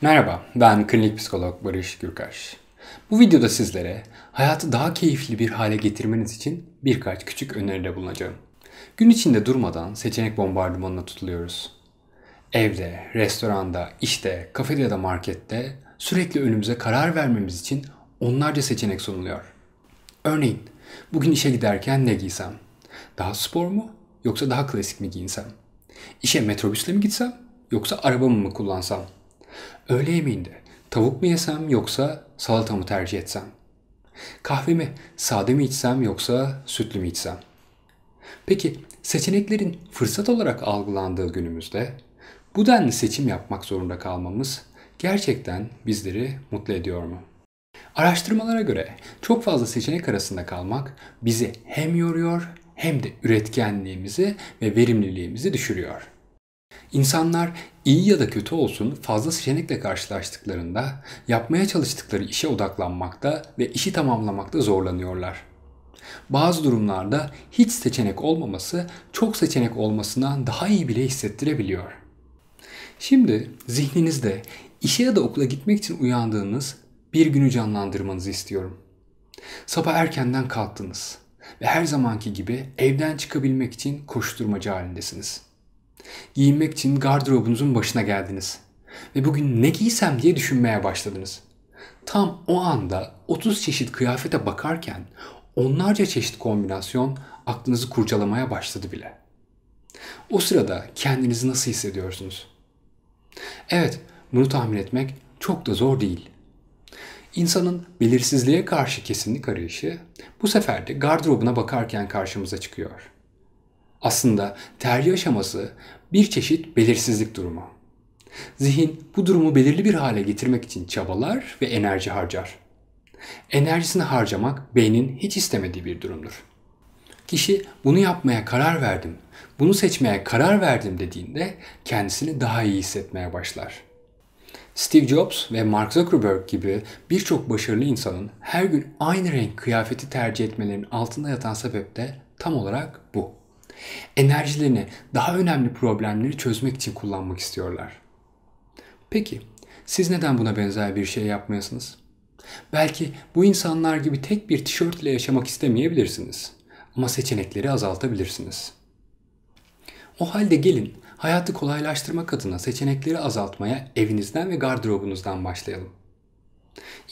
Merhaba, ben klinik psikolog Barış Gürkaş. Bu videoda sizlere hayatı daha keyifli bir hale getirmeniz için birkaç küçük öneride bulunacağım. Gün içinde durmadan seçenek bombardımanına tutuluyoruz. Evde, restoranda, işte, kafede ya da markette sürekli önümüze karar vermemiz için onlarca seçenek sunuluyor. Örneğin Bugün işe giderken ne giysem? Daha spor mu yoksa daha klasik mi giysem? İşe metrobüsle mi gitsem yoksa arabamı mı kullansam? Öğle yemeğinde tavuk mu yesem yoksa salata mı tercih etsem? Kahvemi sade mi içsem yoksa sütlü mü içsem? Peki seçeneklerin fırsat olarak algılandığı günümüzde bu denli seçim yapmak zorunda kalmamız gerçekten bizleri mutlu ediyor mu? Araştırmalara göre çok fazla seçenek arasında kalmak bizi hem yoruyor hem de üretkenliğimizi ve verimliliğimizi düşürüyor. İnsanlar iyi ya da kötü olsun fazla seçenekle karşılaştıklarında yapmaya çalıştıkları işe odaklanmakta ve işi tamamlamakta zorlanıyorlar. Bazı durumlarda hiç seçenek olmaması çok seçenek olmasından daha iyi bile hissettirebiliyor. Şimdi zihninizde işe ya da okula gitmek için uyandığınız bir günü canlandırmanızı istiyorum. Sabah erkenden kalktınız ve her zamanki gibi evden çıkabilmek için koşturmacı halindesiniz. Giyinmek için gardırobunuzun başına geldiniz ve bugün ne giysem diye düşünmeye başladınız. Tam o anda 30 çeşit kıyafete bakarken onlarca çeşit kombinasyon aklınızı kurcalamaya başladı bile. O sırada kendinizi nasıl hissediyorsunuz? Evet, bunu tahmin etmek çok da zor değil. İnsanın belirsizliğe karşı kesinlik arayışı bu sefer de gardırobuna bakarken karşımıza çıkıyor. Aslında tercih aşaması bir çeşit belirsizlik durumu. Zihin bu durumu belirli bir hale getirmek için çabalar ve enerji harcar. Enerjisini harcamak beynin hiç istemediği bir durumdur. Kişi bunu yapmaya karar verdim, bunu seçmeye karar verdim dediğinde kendisini daha iyi hissetmeye başlar.'' Steve Jobs ve Mark Zuckerberg gibi birçok başarılı insanın her gün aynı renk kıyafeti tercih etmelerinin altında yatan sebep de tam olarak bu. Enerjilerini daha önemli problemleri çözmek için kullanmak istiyorlar. Peki siz neden buna benzer bir şey yapmıyorsunuz? Belki bu insanlar gibi tek bir tişörtle yaşamak istemeyebilirsiniz ama seçenekleri azaltabilirsiniz.'' O halde gelin hayatı kolaylaştırmak adına seçenekleri azaltmaya evinizden ve gardırobunuzdan başlayalım.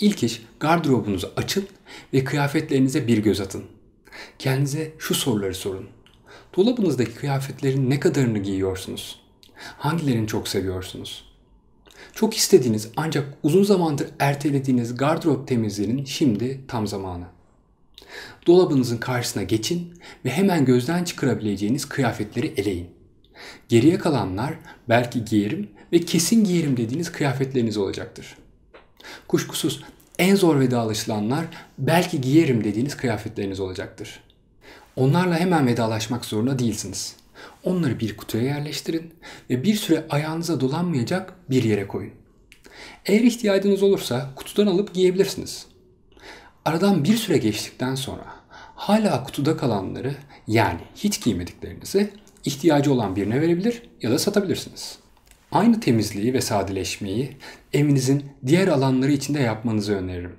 İlk iş gardırobunuzu açın ve kıyafetlerinize bir göz atın. Kendinize şu soruları sorun. Dolabınızdaki kıyafetlerin ne kadarını giyiyorsunuz? Hangilerini çok seviyorsunuz? Çok istediğiniz ancak uzun zamandır ertelediğiniz gardırop temizliğinin şimdi tam zamanı. Dolabınızın karşısına geçin ve hemen gözden çıkarabileceğiniz kıyafetleri eleyin. Geriye kalanlar belki giyerim ve kesin giyerim dediğiniz kıyafetleriniz olacaktır. Kuşkusuz en zor vedalaşılanlar belki giyerim dediğiniz kıyafetleriniz olacaktır. Onlarla hemen vedalaşmak zorunda değilsiniz. Onları bir kutuya yerleştirin ve bir süre ayağınıza dolanmayacak bir yere koyun. Eğer ihtiyacınız olursa kutudan alıp giyebilirsiniz. Aradan bir süre geçtikten sonra hala kutuda kalanları yani hiç giymediklerinizi ihtiyacı olan birine verebilir ya da satabilirsiniz. Aynı temizliği ve sadeleşmeyi evinizin diğer alanları içinde yapmanızı öneririm.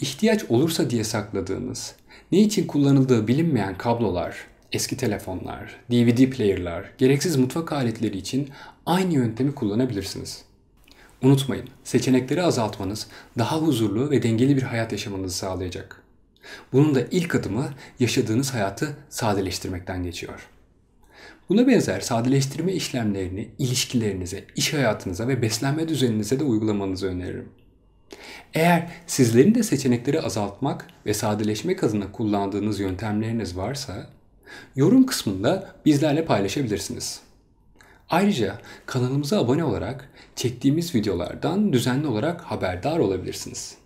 İhtiyaç olursa diye sakladığınız, ne için kullanıldığı bilinmeyen kablolar, eski telefonlar, DVD player'lar, gereksiz mutfak aletleri için aynı yöntemi kullanabilirsiniz. Unutmayın, seçenekleri azaltmanız daha huzurlu ve dengeli bir hayat yaşamanızı sağlayacak. Bunun da ilk adımı yaşadığınız hayatı sadeleştirmekten geçiyor. Buna benzer sadeleştirme işlemlerini ilişkilerinize, iş hayatınıza ve beslenme düzeninize de uygulamanızı öneririm. Eğer sizlerin de seçenekleri azaltmak ve sadeleşmek adına kullandığınız yöntemleriniz varsa yorum kısmında bizlerle paylaşabilirsiniz. Ayrıca kanalımıza abone olarak çektiğimiz videolardan düzenli olarak haberdar olabilirsiniz.